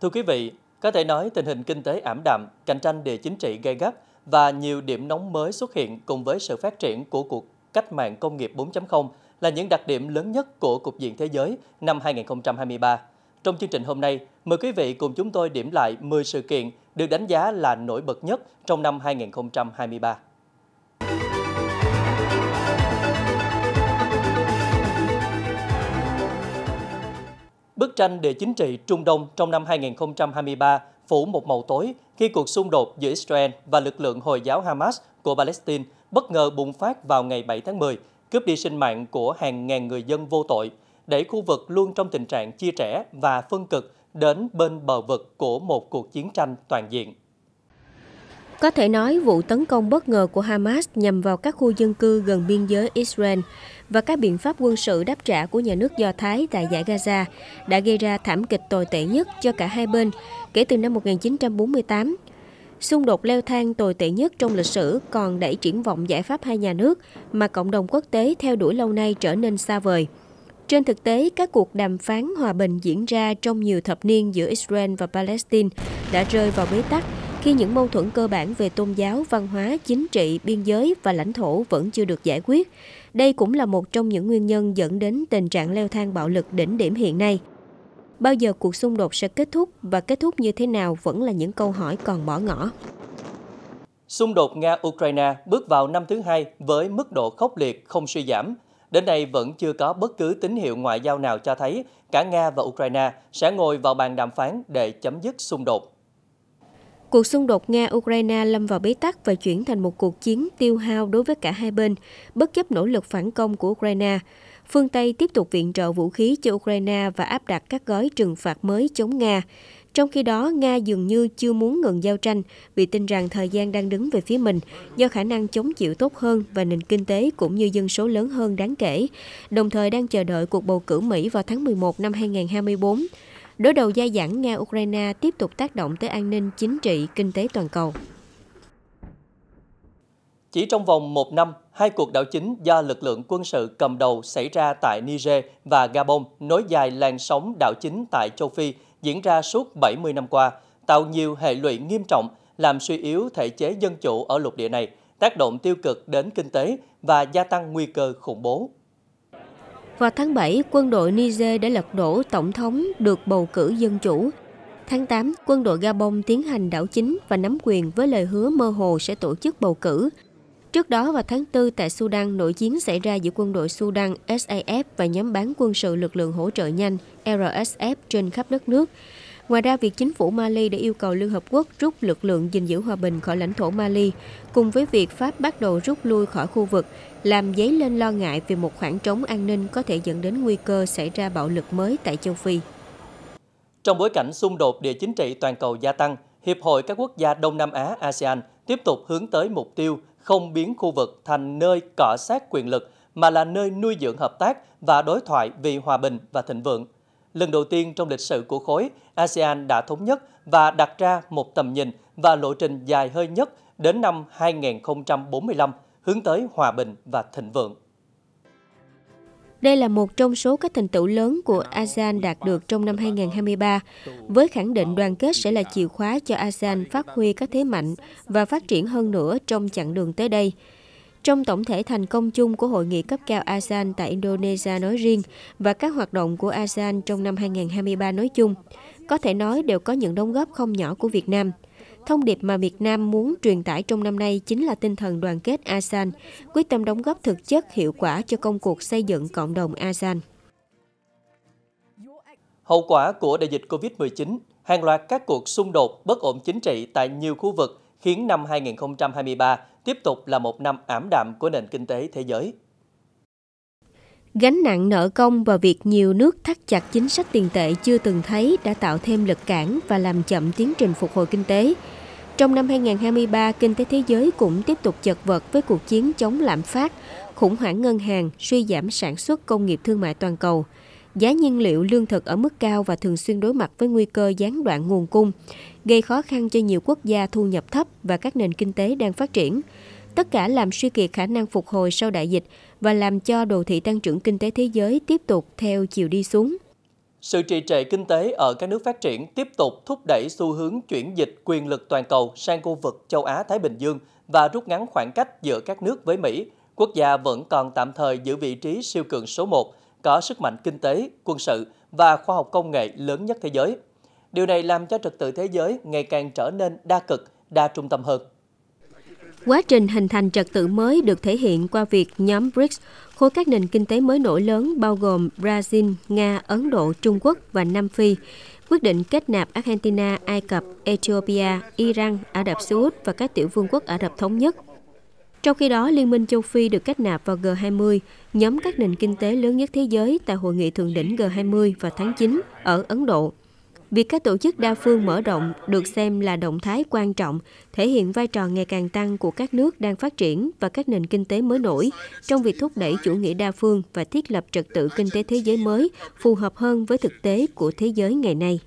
Thưa quý vị, có thể nói tình hình kinh tế ảm đạm, cạnh tranh địa chính trị gay gắt và nhiều điểm nóng mới xuất hiện cùng với sự phát triển của cuộc cách mạng công nghiệp 4.0 là những đặc điểm lớn nhất của cục diện thế giới năm 2023. Trong chương trình hôm nay, mời quý vị cùng chúng tôi điểm lại 10 sự kiện được đánh giá là nổi bật nhất trong năm 2023. Bức tranh địa chính trị Trung Đông trong năm 2023 phủ một màu tối khi cuộc xung đột giữa Israel và lực lượng Hồi giáo Hamas của Palestine bất ngờ bùng phát vào ngày 7 tháng 10, cướp đi sinh mạng của hàng ngàn người dân vô tội, đẩy khu vực luôn trong tình trạng chia rẽ và phân cực đến bên bờ vực của một cuộc chiến tranh toàn diện. Có thể nói vụ tấn công bất ngờ của Hamas nhằm vào các khu dân cư gần biên giới Israel và các biện pháp quân sự đáp trả của nhà nước Do Thái tại giải Gaza đã gây ra thảm kịch tồi tệ nhất cho cả hai bên kể từ năm 1948. Xung đột leo thang tồi tệ nhất trong lịch sử còn đẩy triển vọng giải pháp hai nhà nước mà cộng đồng quốc tế theo đuổi lâu nay trở nên xa vời. Trên thực tế, các cuộc đàm phán hòa bình diễn ra trong nhiều thập niên giữa Israel và Palestine đã rơi vào bế tắc khi những mâu thuẫn cơ bản về tôn giáo, văn hóa, chính trị, biên giới và lãnh thổ vẫn chưa được giải quyết. Đây cũng là một trong những nguyên nhân dẫn đến tình trạng leo thang bạo lực đỉnh điểm hiện nay. Bao giờ cuộc xung đột sẽ kết thúc và kết thúc như thế nào vẫn là những câu hỏi còn bỏ ngỏ. Xung đột Nga-Ukraine bước vào năm thứ hai với mức độ khốc liệt không suy giảm. Đến nay vẫn chưa có bất cứ tín hiệu ngoại giao nào cho thấy cả Nga và Ukraine sẽ ngồi vào bàn đàm phán để chấm dứt xung đột. Cuộc xung đột Nga-Ukraine lâm vào bế tắc và chuyển thành một cuộc chiến tiêu hao đối với cả hai bên, bất chấp nỗ lực phản công của Ukraine. Phương Tây tiếp tục viện trợ vũ khí cho Ukraine và áp đặt các gói trừng phạt mới chống Nga. Trong khi đó, Nga dường như chưa muốn ngừng giao tranh vì tin rằng thời gian đang đứng về phía mình do khả năng chống chịu tốt hơn và nền kinh tế cũng như dân số lớn hơn đáng kể, đồng thời đang chờ đợi cuộc bầu cử Mỹ vào tháng 11 năm 2024. Đối đầu gia giảng Nga-Ukraine tiếp tục tác động tới an ninh chính trị, kinh tế toàn cầu. Chỉ trong vòng một năm, hai cuộc đảo chính do lực lượng quân sự cầm đầu xảy ra tại Niger và Gabon nối dài làn sóng đảo chính tại châu Phi diễn ra suốt 70 năm qua, tạo nhiều hệ lụy nghiêm trọng, làm suy yếu thể chế dân chủ ở lục địa này, tác động tiêu cực đến kinh tế và gia tăng nguy cơ khủng bố. Vào tháng 7, quân đội Niger đã lật đổ tổng thống được bầu cử dân chủ. Tháng 8, quân đội Gabon tiến hành đảo chính và nắm quyền với lời hứa mơ hồ sẽ tổ chức bầu cử. Trước đó vào tháng 4 tại Sudan, nội chiến xảy ra giữa quân đội Sudan SAF và nhóm bán quân sự lực lượng hỗ trợ nhanh RSF trên khắp đất nước. Ngoài ra, việc chính phủ Mali đã yêu cầu Liên Hợp Quốc rút lực lượng gìn giữ hòa bình khỏi lãnh thổ Mali, cùng với việc Pháp bắt đầu rút lui khỏi khu vực, làm dấy lên lo ngại về một khoảng trống an ninh có thể dẫn đến nguy cơ xảy ra bạo lực mới tại châu Phi. Trong bối cảnh xung đột địa chính trị toàn cầu gia tăng, Hiệp hội các quốc gia Đông Nam Á ASEAN tiếp tục hướng tới mục tiêu không biến khu vực thành nơi cọ sát quyền lực mà là nơi nuôi dưỡng hợp tác và đối thoại vì hòa bình và thịnh vượng lần đầu tiên trong lịch sử của khối, ASEAN đã thống nhất và đặt ra một tầm nhìn và lộ trình dài hơi nhất đến năm 2045 hướng tới hòa bình và thịnh vượng. Đây là một trong số các thành tựu lớn của ASEAN đạt được trong năm 2023, với khẳng định đoàn kết sẽ là chìa khóa cho ASEAN phát huy các thế mạnh và phát triển hơn nữa trong chặng đường tới đây trong tổng thể thành công chung của hội nghị cấp cao ASEAN tại Indonesia nói riêng và các hoạt động của ASEAN trong năm 2023 nói chung, có thể nói đều có những đóng góp không nhỏ của Việt Nam. Thông điệp mà Việt Nam muốn truyền tải trong năm nay chính là tinh thần đoàn kết ASEAN, quyết tâm đóng góp thực chất hiệu quả cho công cuộc xây dựng cộng đồng ASEAN. Hậu quả của đại dịch COVID-19, hàng loạt các cuộc xung đột, bất ổn chính trị tại nhiều khu vực khiến năm 2023 tiếp tục là một năm ảm đạm của nền kinh tế thế giới. Gánh nặng nợ công và việc nhiều nước thắt chặt chính sách tiền tệ chưa từng thấy đã tạo thêm lực cản và làm chậm tiến trình phục hồi kinh tế. Trong năm 2023, kinh tế thế giới cũng tiếp tục chật vật với cuộc chiến chống lạm phát, khủng hoảng ngân hàng, suy giảm sản xuất công nghiệp thương mại toàn cầu – giá nhiên liệu lương thực ở mức cao và thường xuyên đối mặt với nguy cơ gián đoạn nguồn cung, gây khó khăn cho nhiều quốc gia thu nhập thấp và các nền kinh tế đang phát triển. Tất cả làm suy kiệt khả năng phục hồi sau đại dịch và làm cho đồ thị tăng trưởng kinh tế thế giới tiếp tục theo chiều đi xuống. Sự trì trệ kinh tế ở các nước phát triển tiếp tục thúc đẩy xu hướng chuyển dịch quyền lực toàn cầu sang khu vực châu Á-Thái Bình Dương và rút ngắn khoảng cách giữa các nước với Mỹ. Quốc gia vẫn còn tạm thời giữ vị trí siêu cường số 1 có sức mạnh kinh tế, quân sự và khoa học công nghệ lớn nhất thế giới. Điều này làm cho trật tự thế giới ngày càng trở nên đa cực, đa trung tâm hơn. Quá trình hình thành trật tự mới được thể hiện qua việc nhóm BRICS, khối các nền kinh tế mới nổi lớn bao gồm Brazil, Nga, Ấn Độ, Trung Quốc và Nam Phi, quyết định kết nạp Argentina, Ai Cập, Ethiopia, Iran, Ả Rập Xê Út và các tiểu vương quốc Ả Rập Thống Nhất trong khi đó, Liên minh châu Phi được kết nạp vào G20, nhóm các nền kinh tế lớn nhất thế giới tại hội nghị thượng đỉnh G20 vào tháng 9 ở Ấn Độ. Việc các tổ chức đa phương mở rộng được xem là động thái quan trọng, thể hiện vai trò ngày càng tăng của các nước đang phát triển và các nền kinh tế mới nổi trong việc thúc đẩy chủ nghĩa đa phương và thiết lập trật tự kinh tế thế giới mới phù hợp hơn với thực tế của thế giới ngày nay.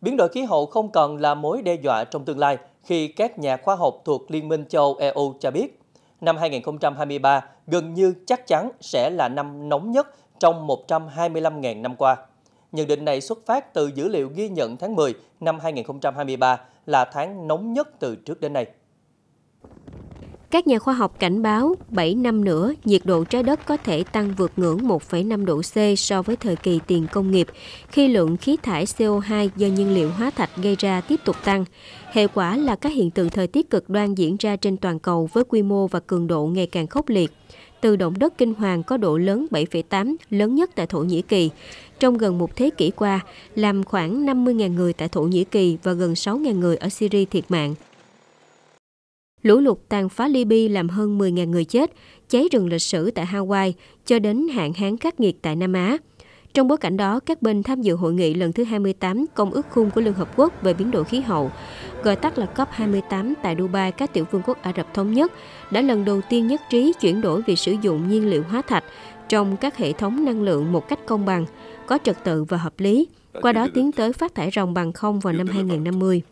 Biến đổi khí hậu không còn là mối đe dọa trong tương lai, khi các nhà khoa học thuộc Liên minh châu Âu EU cho biết năm 2023 gần như chắc chắn sẽ là năm nóng nhất trong 125.000 năm qua. Nhận định này xuất phát từ dữ liệu ghi nhận tháng 10 năm 2023 là tháng nóng nhất từ trước đến nay. Các nhà khoa học cảnh báo 7 năm nữa nhiệt độ trái đất có thể tăng vượt ngưỡng 1,5 độ C so với thời kỳ tiền công nghiệp khi lượng khí thải CO2 do nhiên liệu hóa thạch gây ra tiếp tục tăng. Hệ quả là các hiện tượng thời tiết cực đoan diễn ra trên toàn cầu với quy mô và cường độ ngày càng khốc liệt. Từ động đất kinh hoàng có độ lớn 7,8 lớn nhất tại Thổ Nhĩ Kỳ, trong gần một thế kỷ qua, làm khoảng 50.000 người tại Thổ Nhĩ Kỳ và gần 6.000 người ở Syria thiệt mạng. Lũ lụt tàn phá Libya làm hơn 10.000 người chết, cháy rừng lịch sử tại Hawaii cho đến hạn hán khắc nghiệt tại Nam Á. Trong bối cảnh đó, các bên tham dự hội nghị lần thứ 28 Công ước khung của Liên Hợp Quốc về biến đổi khí hậu, gọi tắt là COP28 tại Dubai, các tiểu vương quốc Ả Rập Thống Nhất, đã lần đầu tiên nhất trí chuyển đổi việc sử dụng nhiên liệu hóa thạch trong các hệ thống năng lượng một cách công bằng, có trật tự và hợp lý, qua đó tiến tới phát thải ròng bằng không vào năm 2050.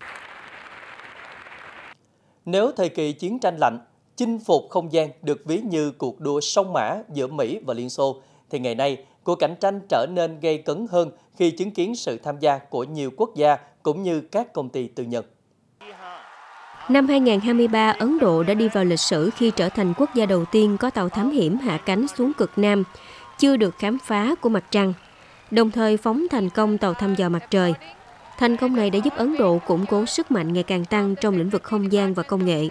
Nếu thời kỳ chiến tranh lạnh, chinh phục không gian được ví như cuộc đua sông mã giữa Mỹ và Liên Xô, thì ngày nay cuộc cạnh tranh trở nên gây cấn hơn khi chứng kiến sự tham gia của nhiều quốc gia cũng như các công ty tư nhân. Năm 2023, Ấn Độ đã đi vào lịch sử khi trở thành quốc gia đầu tiên có tàu thám hiểm hạ cánh xuống cực Nam, chưa được khám phá của mặt trăng, đồng thời phóng thành công tàu thăm dò mặt trời. Thành công này đã giúp Ấn Độ củng cố sức mạnh ngày càng tăng trong lĩnh vực không gian và công nghệ.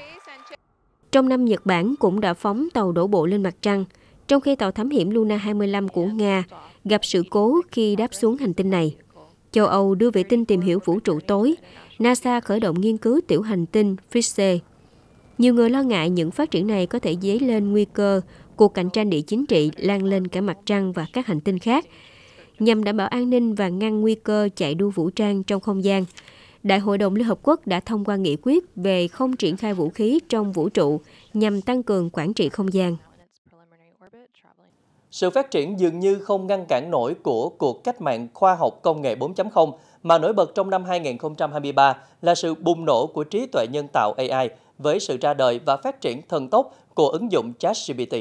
Trong năm Nhật Bản cũng đã phóng tàu đổ bộ lên mặt trăng, trong khi tàu thám hiểm Luna 25 của Nga gặp sự cố khi đáp xuống hành tinh này. Châu Âu đưa vệ tinh tìm hiểu vũ trụ tối, NASA khởi động nghiên cứu tiểu hành tinh Frise. Nhiều người lo ngại những phát triển này có thể dấy lên nguy cơ cuộc cạnh tranh địa chính trị lan lên cả mặt trăng và các hành tinh khác, nhằm đảm bảo an ninh và ngăn nguy cơ chạy đua vũ trang trong không gian. Đại hội đồng Liên Hợp Quốc đã thông qua nghị quyết về không triển khai vũ khí trong vũ trụ nhằm tăng cường quản trị không gian. Sự phát triển dường như không ngăn cản nổi của cuộc cách mạng khoa học công nghệ 4.0 mà nổi bật trong năm 2023 là sự bùng nổ của trí tuệ nhân tạo AI với sự ra đời và phát triển thần tốc của ứng dụng ChatGPT.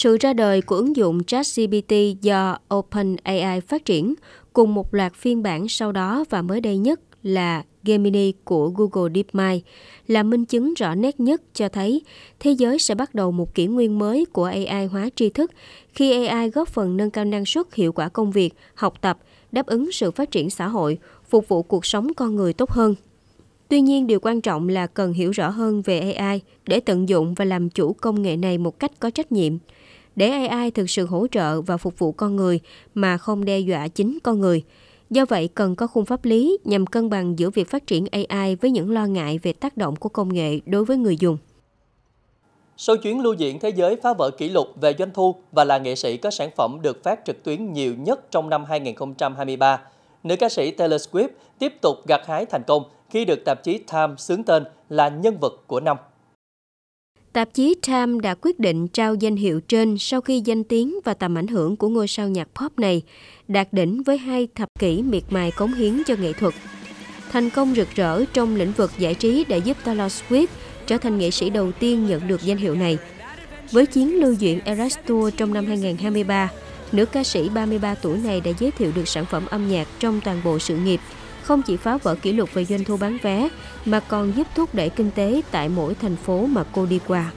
Sự ra đời của ứng dụng ChatGPT do OpenAI phát triển cùng một loạt phiên bản sau đó và mới đây nhất là Gemini của Google DeepMind là minh chứng rõ nét nhất cho thấy thế giới sẽ bắt đầu một kỷ nguyên mới của AI hóa tri thức khi AI góp phần nâng cao năng suất hiệu quả công việc, học tập, đáp ứng sự phát triển xã hội, phục vụ cuộc sống con người tốt hơn. Tuy nhiên, điều quan trọng là cần hiểu rõ hơn về AI để tận dụng và làm chủ công nghệ này một cách có trách nhiệm – để AI thực sự hỗ trợ và phục vụ con người mà không đe dọa chính con người. Do vậy, cần có khung pháp lý nhằm cân bằng giữa việc phát triển AI với những lo ngại về tác động của công nghệ đối với người dùng. Sau chuyến lưu diễn thế giới phá vỡ kỷ lục về doanh thu và là nghệ sĩ có sản phẩm được phát trực tuyến nhiều nhất trong năm 2023, nữ ca sĩ Taylor Swift tiếp tục gặt hái thành công khi được tạp chí Time xướng tên là nhân vật của năm. Tạp chí Time đã quyết định trao danh hiệu trên sau khi danh tiếng và tầm ảnh hưởng của ngôi sao nhạc pop này đạt đỉnh với hai thập kỷ miệt mài cống hiến cho nghệ thuật. Thành công rực rỡ trong lĩnh vực giải trí đã giúp Taylor Swift trở thành nghệ sĩ đầu tiên nhận được danh hiệu này. Với chuyến lưu diễn Eras Tour trong năm 2023, nữ ca sĩ 33 tuổi này đã giới thiệu được sản phẩm âm nhạc trong toàn bộ sự nghiệp không chỉ phá vỡ kỷ lục về doanh thu bán vé mà còn giúp thúc đẩy kinh tế tại mỗi thành phố mà cô đi qua.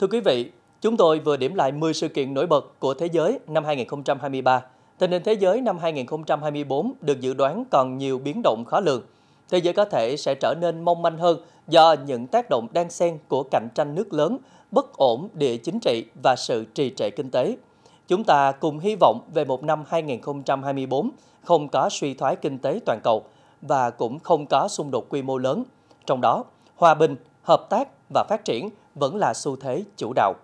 Thưa quý vị, chúng tôi vừa điểm lại 10 sự kiện nổi bật của thế giới năm 2023. Tình hình thế giới năm 2024 được dự đoán còn nhiều biến động khó lường. Thế giới có thể sẽ trở nên mong manh hơn do những tác động đang xen của cạnh tranh nước lớn, bất ổn địa chính trị và sự trì trệ kinh tế. Chúng ta cùng hy vọng về một năm 2024 không có suy thoái kinh tế toàn cầu và cũng không có xung đột quy mô lớn. Trong đó, hòa bình, hợp tác và phát triển vẫn là xu thế chủ đạo.